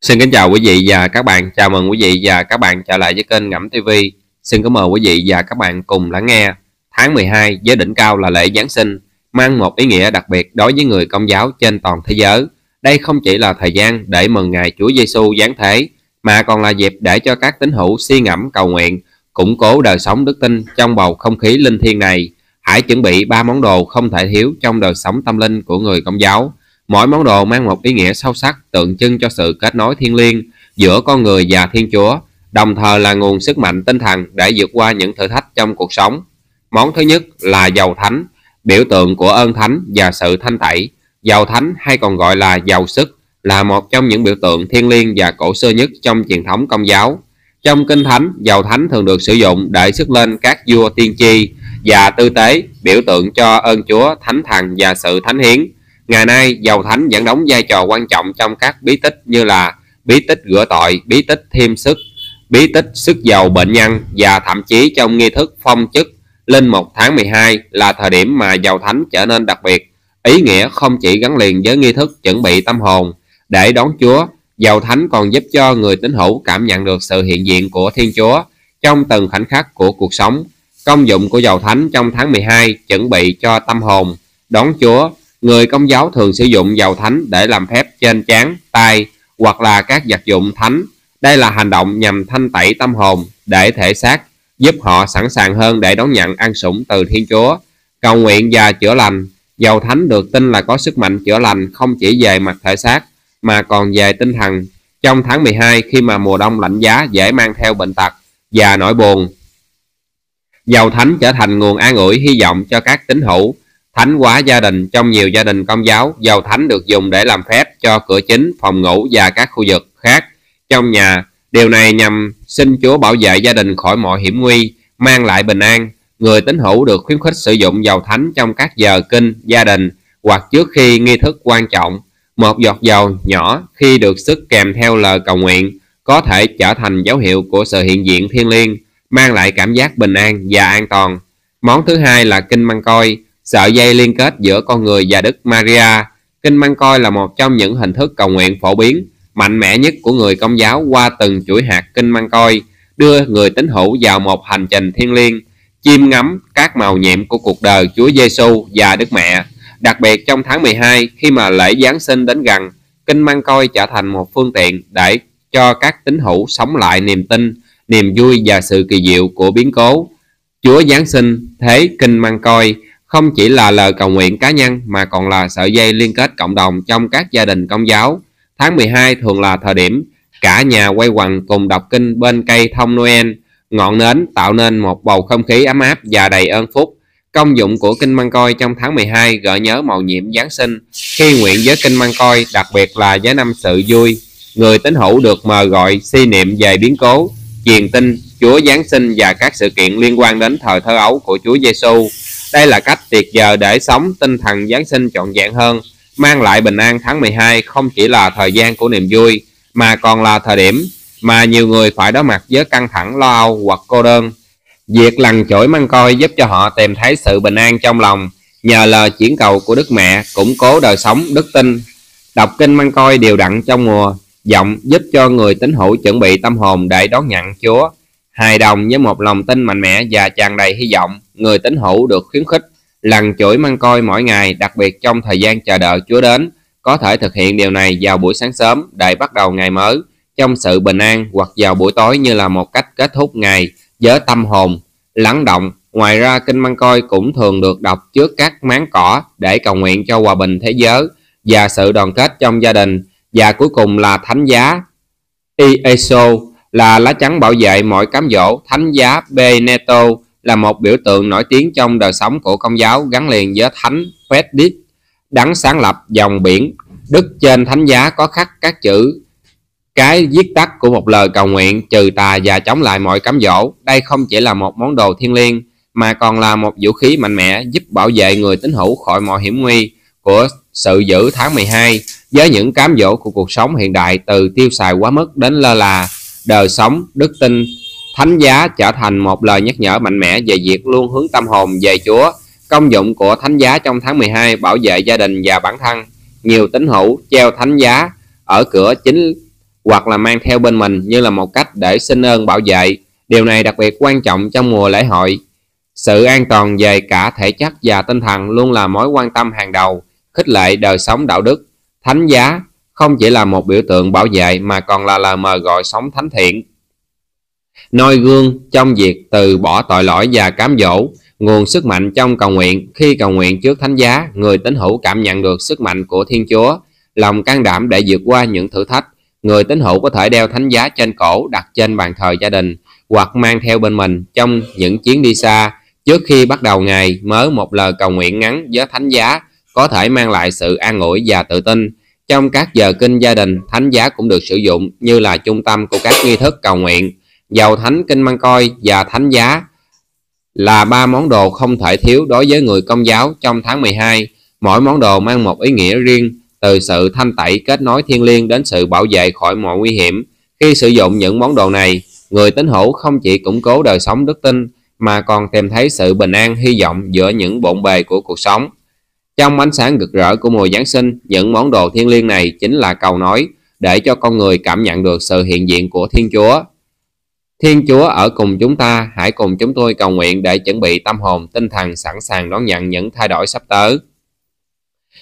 Xin kính chào quý vị và các bạn. Chào mừng quý vị và các bạn trở lại với kênh Ngẫm TV. Xin cảm ơn quý vị và các bạn cùng lắng nghe. Tháng 12 với đỉnh cao là lễ Giáng sinh, mang một ý nghĩa đặc biệt đối với người công giáo trên toàn thế giới. Đây không chỉ là thời gian để mừng ngày Chúa Giêsu giáng thế, mà còn là dịp để cho các tín hữu suy ngẫm cầu nguyện, củng cố đời sống đức tin trong bầu không khí linh thiêng này. Hãy chuẩn bị ba món đồ không thể thiếu trong đời sống tâm linh của người công giáo Mỗi món đồ mang một ý nghĩa sâu sắc tượng trưng cho sự kết nối thiêng liêng giữa con người và Thiên Chúa, đồng thời là nguồn sức mạnh tinh thần để vượt qua những thử thách trong cuộc sống. Món thứ nhất là dầu thánh, biểu tượng của ơn thánh và sự thanh tẩy. Dầu thánh hay còn gọi là dầu sức là một trong những biểu tượng thiêng liêng và cổ xưa nhất trong truyền thống công giáo. Trong kinh thánh, dầu thánh thường được sử dụng để sức lên các vua tiên tri và tư tế, biểu tượng cho ơn Chúa, thánh thần và sự thánh hiến. Ngày nay, dầu thánh vẫn đóng vai trò quan trọng trong các bí tích như là bí tích rửa tội, bí tích thêm sức, bí tích sức dầu bệnh nhân và thậm chí trong nghi thức phong chức lên 1 tháng 12 là thời điểm mà dầu thánh trở nên đặc biệt. Ý nghĩa không chỉ gắn liền với nghi thức chuẩn bị tâm hồn để đón Chúa, dầu thánh còn giúp cho người tín hữu cảm nhận được sự hiện diện của Thiên Chúa trong từng khoảnh khắc của cuộc sống. Công dụng của dầu thánh trong tháng 12 chuẩn bị cho tâm hồn, đón Chúa Người công giáo thường sử dụng dầu thánh để làm phép trên trán, tay hoặc là các vật dụng thánh. Đây là hành động nhằm thanh tẩy tâm hồn để thể xác, giúp họ sẵn sàng hơn để đón nhận an sủng từ Thiên Chúa, cầu nguyện và chữa lành. Dầu thánh được tin là có sức mạnh chữa lành không chỉ về mặt thể xác mà còn về tinh thần. Trong tháng 12 khi mà mùa đông lạnh giá dễ mang theo bệnh tật và nỗi buồn, dầu thánh trở thành nguồn an ủi hy vọng cho các tín hữu Thánh hóa gia đình trong nhiều gia đình công giáo, dầu thánh được dùng để làm phép cho cửa chính, phòng ngủ và các khu vực khác trong nhà. Điều này nhằm xin Chúa bảo vệ gia đình khỏi mọi hiểm nguy, mang lại bình an. Người tín hữu được khuyến khích sử dụng dầu thánh trong các giờ kinh, gia đình hoặc trước khi nghi thức quan trọng. Một giọt dầu nhỏ khi được sức kèm theo lời cầu nguyện có thể trở thành dấu hiệu của sự hiện diện thiêng liêng, mang lại cảm giác bình an và an toàn. Món thứ hai là kinh măng coi sợi dây liên kết giữa con người và Đức Maria. Kinh Măng Coi là một trong những hình thức cầu nguyện phổ biến, mạnh mẽ nhất của người công giáo qua từng chuỗi hạt Kinh Măng Coi, đưa người tín hữu vào một hành trình thiêng liêng, chiêm ngắm các màu nhiệm của cuộc đời Chúa Giêsu và Đức Mẹ. Đặc biệt trong tháng 12, khi mà lễ Giáng sinh đến gần, Kinh Măng Coi trở thành một phương tiện để cho các tín hữu sống lại niềm tin, niềm vui và sự kỳ diệu của biến cố. Chúa Giáng sinh, thế Kinh Măng Coi – không chỉ là lời cầu nguyện cá nhân mà còn là sợi dây liên kết cộng đồng trong các gia đình công giáo. Tháng 12 thường là thời điểm cả nhà quay quần cùng đọc kinh bên cây thông Noel, ngọn nến tạo nên một bầu không khí ấm áp và đầy ơn phúc. Công dụng của kinh măng coi trong tháng 12 gợi nhớ màu nhiệm Giáng sinh khi nguyện với kinh măng coi, đặc biệt là với năm sự vui. Người tín hữu được mời gọi suy si niệm về biến cố, truyền tin Chúa Giáng sinh và các sự kiện liên quan đến thời thơ ấu của Chúa Giêsu. Đây là cách tiệc giờ để sống tinh thần Giáng sinh trọn vẹn hơn, mang lại bình an tháng 12 không chỉ là thời gian của niềm vui, mà còn là thời điểm mà nhiều người phải đối mặt với căng thẳng lo âu hoặc cô đơn. Việc lằn chổi mang coi giúp cho họ tìm thấy sự bình an trong lòng, nhờ lời chuyển cầu của Đức Mẹ củng cố đời sống đức tin. Đọc kinh mang coi đều đặn trong mùa, giọng giúp cho người tín hữu chuẩn bị tâm hồn để đón nhận Chúa. Hài đồng với một lòng tin mạnh mẽ và tràn đầy hy vọng, người tín hữu được khuyến khích lằn chuỗi măng coi mỗi ngày, đặc biệt trong thời gian chờ đợi Chúa đến. Có thể thực hiện điều này vào buổi sáng sớm để bắt đầu ngày mới trong sự bình an hoặc vào buổi tối như là một cách kết thúc ngày với tâm hồn lắng động. Ngoài ra, kinh măng coi cũng thường được đọc trước các máng cỏ để cầu nguyện cho hòa bình thế giới và sự đoàn kết trong gia đình và cuối cùng là thánh giá IESO là lá chắn bảo vệ mọi cám dỗ thánh giá Beneto là một biểu tượng nổi tiếng trong đời sống của công giáo gắn liền với thánh Frederick đấng sáng lập dòng biển đức trên thánh giá có khắc các chữ cái viết tắt của một lời cầu nguyện trừ tà và chống lại mọi cám dỗ đây không chỉ là một món đồ thiêng liêng mà còn là một vũ khí mạnh mẽ giúp bảo vệ người tín hữu khỏi mọi hiểm nguy của sự giữ tháng 12 với những cám dỗ của cuộc sống hiện đại từ tiêu xài quá mức đến lơ là đời sống đức tin Thánh giá trở thành một lời nhắc nhở mạnh mẽ về việc luôn hướng tâm hồn về Chúa. Công dụng của thánh giá trong tháng 12 bảo vệ gia đình và bản thân. Nhiều tín hữu treo thánh giá ở cửa chính hoặc là mang theo bên mình như là một cách để xin ơn bảo vệ. Điều này đặc biệt quan trọng trong mùa lễ hội. Sự an toàn về cả thể chất và tinh thần luôn là mối quan tâm hàng đầu, khích lệ đời sống đạo đức. Thánh giá không chỉ là một biểu tượng bảo vệ mà còn là lời mời gọi sống thánh thiện noi gương trong việc từ bỏ tội lỗi và cám dỗ nguồn sức mạnh trong cầu nguyện khi cầu nguyện trước thánh giá người tín hữu cảm nhận được sức mạnh của thiên chúa lòng can đảm để vượt qua những thử thách người tín hữu có thể đeo thánh giá trên cổ đặt trên bàn thờ gia đình hoặc mang theo bên mình trong những chuyến đi xa trước khi bắt đầu ngày mới một lời cầu nguyện ngắn với thánh giá có thể mang lại sự an ủi và tự tin trong các giờ kinh gia đình thánh giá cũng được sử dụng như là trung tâm của các nghi thức cầu nguyện dầu thánh kinh măng coi và thánh giá là ba món đồ không thể thiếu đối với người công giáo trong tháng 12. Mỗi món đồ mang một ý nghĩa riêng, từ sự thanh tẩy kết nối thiên liêng đến sự bảo vệ khỏi mọi nguy hiểm. Khi sử dụng những món đồ này, người tín hữu không chỉ củng cố đời sống đức tin mà còn tìm thấy sự bình an hy vọng giữa những bộn bề của cuộc sống. Trong ánh sáng rực rỡ của mùa Giáng sinh, những món đồ thiên liêng này chính là cầu nói để cho con người cảm nhận được sự hiện diện của Thiên Chúa Thiên Chúa ở cùng chúng ta, hãy cùng chúng tôi cầu nguyện để chuẩn bị tâm hồn, tinh thần sẵn sàng đón nhận những thay đổi sắp tới.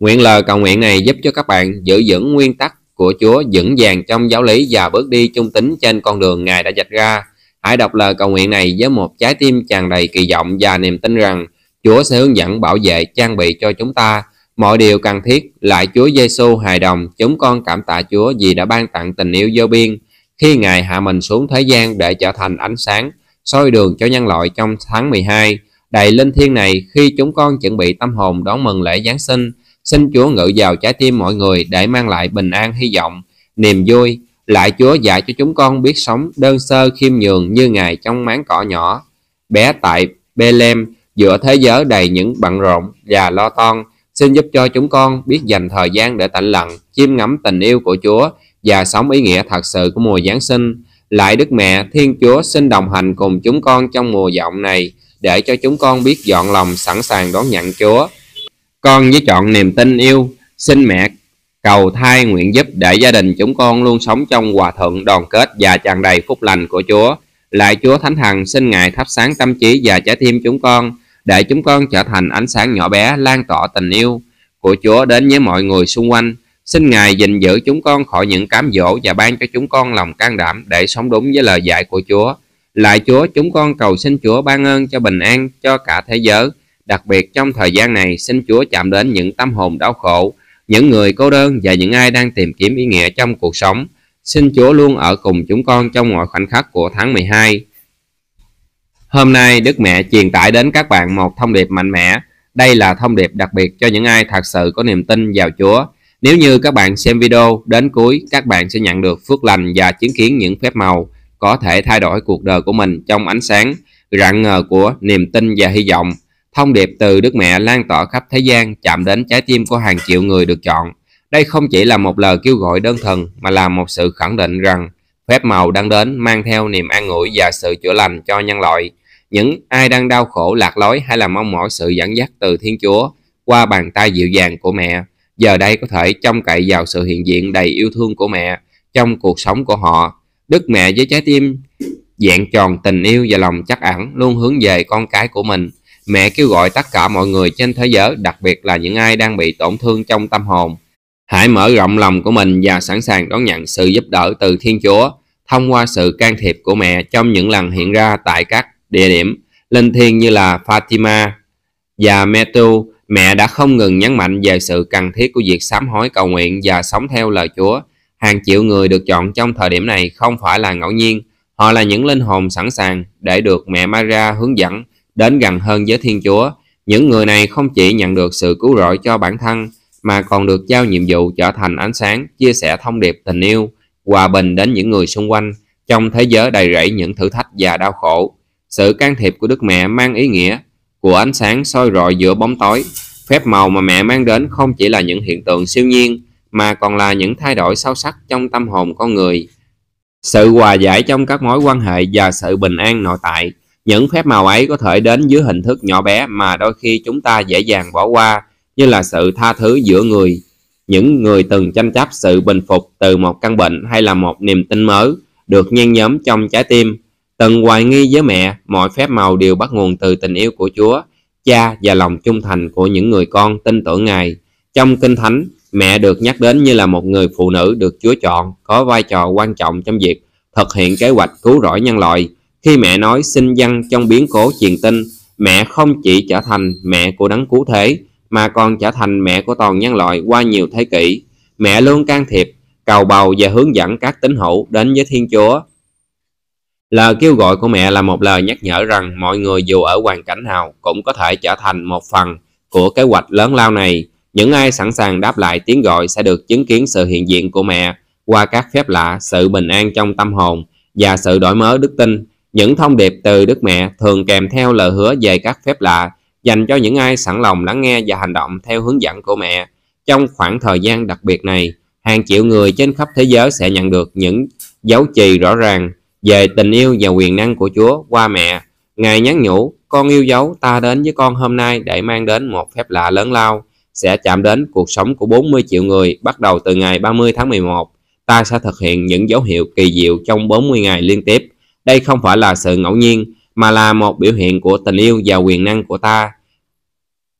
Nguyện lời cầu nguyện này giúp cho các bạn giữ vững nguyên tắc của Chúa vững vàng trong giáo lý và bước đi trung tính trên con đường Ngài đã dạch ra. Hãy đọc lời cầu nguyện này với một trái tim tràn đầy kỳ vọng và niềm tin rằng Chúa sẽ hướng dẫn bảo vệ trang bị cho chúng ta mọi điều cần thiết. Lại Chúa Giêsu hài đồng, chúng con cảm tạ Chúa vì đã ban tặng tình yêu vô biên khi Ngài hạ mình xuống thế gian để trở thành ánh sáng, soi đường cho nhân loại trong tháng 12. Đầy linh thiêng này, khi chúng con chuẩn bị tâm hồn đón mừng lễ Giáng sinh, xin Chúa ngự vào trái tim mọi người để mang lại bình an hy vọng, niềm vui. Lại Chúa dạy cho chúng con biết sống đơn sơ khiêm nhường như Ngài trong máng cỏ nhỏ. Bé tại Bethlehem giữa thế giới đầy những bận rộn và lo toan, xin giúp cho chúng con biết dành thời gian để tĩnh lặng, chiêm ngắm tình yêu của Chúa, và sống ý nghĩa thật sự của mùa Giáng sinh. Lại Đức Mẹ, Thiên Chúa xin đồng hành cùng chúng con trong mùa dọn này để cho chúng con biết dọn lòng sẵn sàng đón nhận Chúa. Con với chọn niềm tin yêu, xin mẹ cầu thai nguyện giúp để gia đình chúng con luôn sống trong hòa thuận, đoàn kết và tràn đầy phúc lành của Chúa. Lại Chúa Thánh Hằng xin Ngài thắp sáng tâm trí và trái tim chúng con để chúng con trở thành ánh sáng nhỏ bé lan tỏa tình yêu của Chúa đến với mọi người xung quanh. Xin Ngài gìn giữ chúng con khỏi những cám dỗ và ban cho chúng con lòng can đảm để sống đúng với lời dạy của Chúa. Lại Chúa, chúng con cầu xin Chúa ban ơn cho bình an cho cả thế giới. Đặc biệt trong thời gian này, xin Chúa chạm đến những tâm hồn đau khổ, những người cô đơn và những ai đang tìm kiếm ý nghĩa trong cuộc sống. Xin Chúa luôn ở cùng chúng con trong mọi khoảnh khắc của tháng 12. Hôm nay, Đức Mẹ truyền tải đến các bạn một thông điệp mạnh mẽ. Đây là thông điệp đặc biệt cho những ai thật sự có niềm tin vào Chúa nếu như các bạn xem video đến cuối, các bạn sẽ nhận được phước lành và chứng kiến những phép màu có thể thay đổi cuộc đời của mình trong ánh sáng rạng ngời của niềm tin và hy vọng. Thông điệp từ Đức Mẹ lan tỏa khắp thế gian, chạm đến trái tim của hàng triệu người được chọn. Đây không chỉ là một lời kêu gọi đơn thuần mà là một sự khẳng định rằng phép màu đang đến mang theo niềm an ủi và sự chữa lành cho nhân loại. Những ai đang đau khổ lạc lối hay là mong mỏi sự dẫn dắt từ Thiên Chúa qua bàn tay dịu dàng của mẹ giờ đây có thể trông cậy vào sự hiện diện đầy yêu thương của mẹ trong cuộc sống của họ. Đức mẹ với trái tim dạng tròn tình yêu và lòng chắc ẩn luôn hướng về con cái của mình. Mẹ kêu gọi tất cả mọi người trên thế giới, đặc biệt là những ai đang bị tổn thương trong tâm hồn. Hãy mở rộng lòng của mình và sẵn sàng đón nhận sự giúp đỡ từ Thiên Chúa thông qua sự can thiệp của mẹ trong những lần hiện ra tại các địa điểm linh thiêng như là Fatima và Metu Mẹ đã không ngừng nhấn mạnh về sự cần thiết của việc sám hối cầu nguyện và sống theo lời Chúa. Hàng triệu người được chọn trong thời điểm này không phải là ngẫu nhiên. Họ là những linh hồn sẵn sàng để được mẹ Maria hướng dẫn đến gần hơn với Thiên Chúa. Những người này không chỉ nhận được sự cứu rỗi cho bản thân mà còn được giao nhiệm vụ trở thành ánh sáng, chia sẻ thông điệp tình yêu, hòa bình đến những người xung quanh trong thế giới đầy rẫy những thử thách và đau khổ. Sự can thiệp của Đức Mẹ mang ý nghĩa của ánh sáng soi rọi giữa bóng tối. Phép màu mà mẹ mang đến không chỉ là những hiện tượng siêu nhiên, mà còn là những thay đổi sâu sắc trong tâm hồn con người. Sự hòa giải trong các mối quan hệ và sự bình an nội tại, những phép màu ấy có thể đến dưới hình thức nhỏ bé mà đôi khi chúng ta dễ dàng bỏ qua, như là sự tha thứ giữa người, những người từng tranh chấp sự bình phục từ một căn bệnh hay là một niềm tin mới được nhen nhóm trong trái tim Từng hoài nghi với mẹ, mọi phép màu đều bắt nguồn từ tình yêu của Chúa, cha và lòng trung thành của những người con tin tưởng Ngài. Trong Kinh Thánh, mẹ được nhắc đến như là một người phụ nữ được Chúa chọn, có vai trò quan trọng trong việc thực hiện kế hoạch cứu rỗi nhân loại. Khi mẹ nói xin văn trong biến cố truyền tin, mẹ không chỉ trở thành mẹ của đấng cứu thế, mà còn trở thành mẹ của toàn nhân loại qua nhiều thế kỷ. Mẹ luôn can thiệp, cầu bầu và hướng dẫn các tín hữu đến với Thiên Chúa. Lời kêu gọi của mẹ là một lời nhắc nhở rằng mọi người dù ở hoàn cảnh nào cũng có thể trở thành một phần của kế hoạch lớn lao này. Những ai sẵn sàng đáp lại tiếng gọi sẽ được chứng kiến sự hiện diện của mẹ qua các phép lạ, sự bình an trong tâm hồn và sự đổi mới đức tin. Những thông điệp từ Đức Mẹ thường kèm theo lời hứa về các phép lạ dành cho những ai sẵn lòng lắng nghe và hành động theo hướng dẫn của mẹ. Trong khoảng thời gian đặc biệt này, hàng triệu người trên khắp thế giới sẽ nhận được những dấu trì rõ ràng về tình yêu và quyền năng của Chúa qua mẹ. Ngài nhắn nhủ, con yêu dấu ta đến với con hôm nay để mang đến một phép lạ lớn lao, sẽ chạm đến cuộc sống của 40 triệu người bắt đầu từ ngày 30 tháng 11. Ta sẽ thực hiện những dấu hiệu kỳ diệu trong 40 ngày liên tiếp. Đây không phải là sự ngẫu nhiên, mà là một biểu hiện của tình yêu và quyền năng của ta.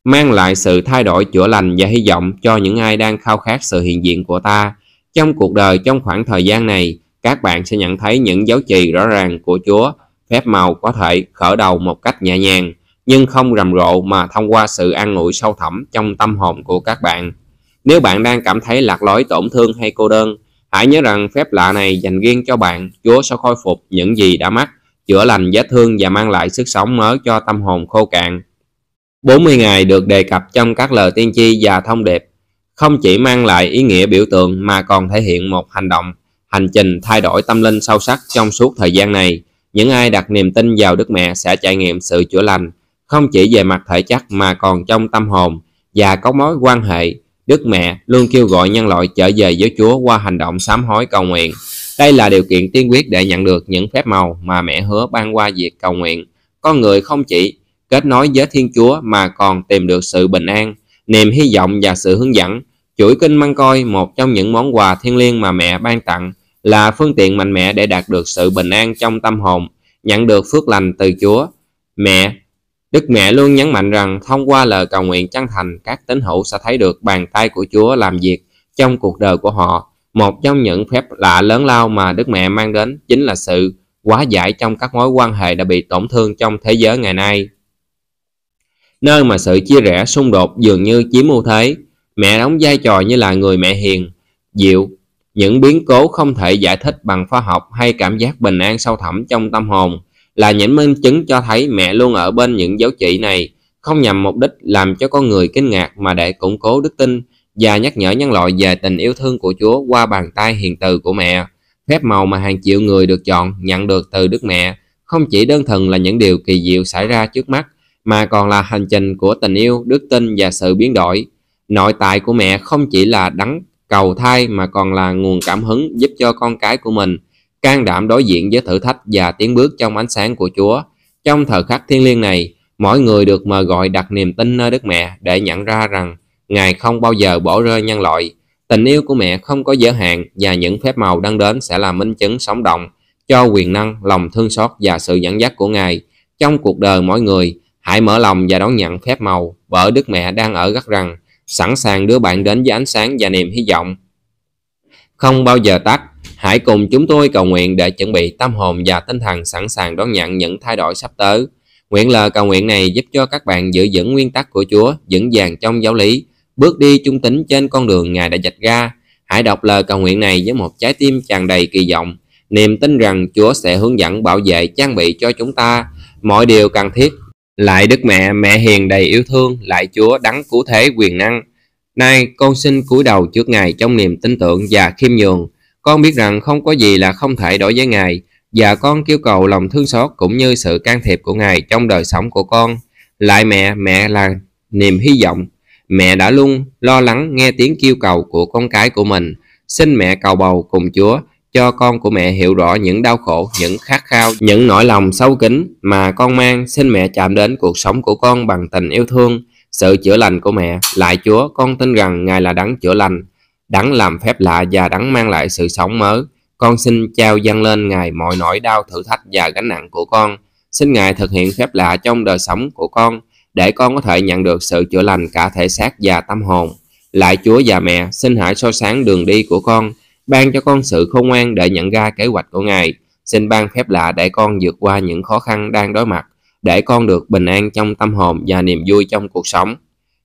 Mang lại sự thay đổi chữa lành và hy vọng cho những ai đang khao khát sự hiện diện của ta. Trong cuộc đời trong khoảng thời gian này, các bạn sẽ nhận thấy những dấu chì rõ ràng của Chúa. Phép màu có thể khởi đầu một cách nhẹ nhàng, nhưng không rầm rộ mà thông qua sự an ủi sâu thẳm trong tâm hồn của các bạn. Nếu bạn đang cảm thấy lạc lối, tổn thương hay cô đơn, hãy nhớ rằng phép lạ này dành riêng cho bạn. Chúa sẽ khôi phục những gì đã mất, chữa lành vết thương và mang lại sức sống mới cho tâm hồn khô cạn. 40 ngày được đề cập trong các lời tiên tri và thông điệp không chỉ mang lại ý nghĩa biểu tượng mà còn thể hiện một hành động hành trình thay đổi tâm linh sâu sắc trong suốt thời gian này. Những ai đặt niềm tin vào Đức Mẹ sẽ trải nghiệm sự chữa lành, không chỉ về mặt thể chất mà còn trong tâm hồn và có mối quan hệ. Đức Mẹ luôn kêu gọi nhân loại trở về với Chúa qua hành động sám hối cầu nguyện. Đây là điều kiện tiên quyết để nhận được những phép màu mà mẹ hứa ban qua việc cầu nguyện. Con người không chỉ kết nối với Thiên Chúa mà còn tìm được sự bình an, niềm hy vọng và sự hướng dẫn. Chuỗi kinh măng coi một trong những món quà thiêng liêng mà mẹ ban tặng là phương tiện mạnh mẽ để đạt được sự bình an trong tâm hồn, nhận được phước lành từ Chúa. Mẹ, Đức Mẹ luôn nhấn mạnh rằng thông qua lời cầu nguyện chân thành, các tín hữu sẽ thấy được bàn tay của Chúa làm việc trong cuộc đời của họ. Một trong những phép lạ lớn lao mà Đức Mẹ mang đến chính là sự quá giải trong các mối quan hệ đã bị tổn thương trong thế giới ngày nay. Nơi mà sự chia rẽ xung đột dường như chiếm ưu thế, mẹ đóng vai trò như là người mẹ hiền, dịu, những biến cố không thể giải thích bằng khoa học hay cảm giác bình an sâu thẳm trong tâm hồn là những minh chứng cho thấy mẹ luôn ở bên những dấu chỉ này, không nhằm mục đích làm cho con người kinh ngạc mà để củng cố đức tin và nhắc nhở nhân loại về tình yêu thương của Chúa qua bàn tay hiền từ của mẹ. Phép màu mà hàng triệu người được chọn nhận được từ Đức Mẹ không chỉ đơn thuần là những điều kỳ diệu xảy ra trước mắt mà còn là hành trình của tình yêu, đức tin và sự biến đổi. Nội tại của mẹ không chỉ là đấng cầu thai mà còn là nguồn cảm hứng giúp cho con cái của mình can đảm đối diện với thử thách và tiến bước trong ánh sáng của Chúa. Trong thời khắc thiêng liêng này, mỗi người được mời gọi đặt niềm tin nơi Đức Mẹ để nhận ra rằng Ngài không bao giờ bỏ rơi nhân loại. Tình yêu của mẹ không có giới hạn và những phép màu đang đến sẽ là minh chứng sống động cho quyền năng, lòng thương xót và sự dẫn dắt của Ngài. Trong cuộc đời mỗi người, hãy mở lòng và đón nhận phép màu bởi Đức Mẹ đang ở gắt rằng sẵn sàng đưa bạn đến với ánh sáng và niềm hy vọng. Không bao giờ tắt, hãy cùng chúng tôi cầu nguyện để chuẩn bị tâm hồn và tinh thần sẵn sàng đón nhận những thay đổi sắp tới. Nguyện lời cầu nguyện này giúp cho các bạn giữ vững nguyên tắc của Chúa, vững vàng trong giáo lý, bước đi trung tính trên con đường Ngài đã dạch ra. Hãy đọc lời cầu nguyện này với một trái tim tràn đầy kỳ vọng, niềm tin rằng Chúa sẽ hướng dẫn bảo vệ trang bị cho chúng ta mọi điều cần thiết lại Đức Mẹ, Mẹ hiền đầy yêu thương, lại Chúa đắng cứu thế quyền năng. Nay con xin cúi đầu trước Ngài trong niềm tin tưởng và khiêm nhường. Con biết rằng không có gì là không thể đổi với Ngài và con kêu cầu lòng thương xót cũng như sự can thiệp của Ngài trong đời sống của con. Lại mẹ, mẹ là niềm hy vọng. Mẹ đã luôn lo lắng nghe tiếng kêu cầu của con cái của mình. Xin mẹ cầu bầu cùng Chúa cho con của mẹ hiểu rõ những đau khổ, những khát khao, những nỗi lòng sâu kín mà con mang, xin mẹ chạm đến cuộc sống của con bằng tình yêu thương, sự chữa lành của mẹ. Lại Chúa, con tin rằng Ngài là đấng chữa lành, đấng làm phép lạ và đấng mang lại sự sống mới. Con xin trao dâng lên Ngài mọi nỗi đau, thử thách và gánh nặng của con. Xin Ngài thực hiện phép lạ trong đời sống của con để con có thể nhận được sự chữa lành cả thể xác và tâm hồn. Lại Chúa và mẹ, xin hãy so sáng đường đi của con ban cho con sự khôn ngoan để nhận ra kế hoạch của Ngài. Xin ban phép lạ để con vượt qua những khó khăn đang đối mặt, để con được bình an trong tâm hồn và niềm vui trong cuộc sống.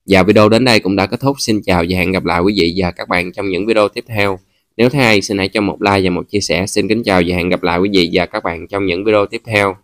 Và video đến đây cũng đã kết thúc. Xin chào và hẹn gặp lại quý vị và các bạn trong những video tiếp theo. Nếu thấy hay, xin hãy cho một like và một chia sẻ. Xin kính chào và hẹn gặp lại quý vị và các bạn trong những video tiếp theo.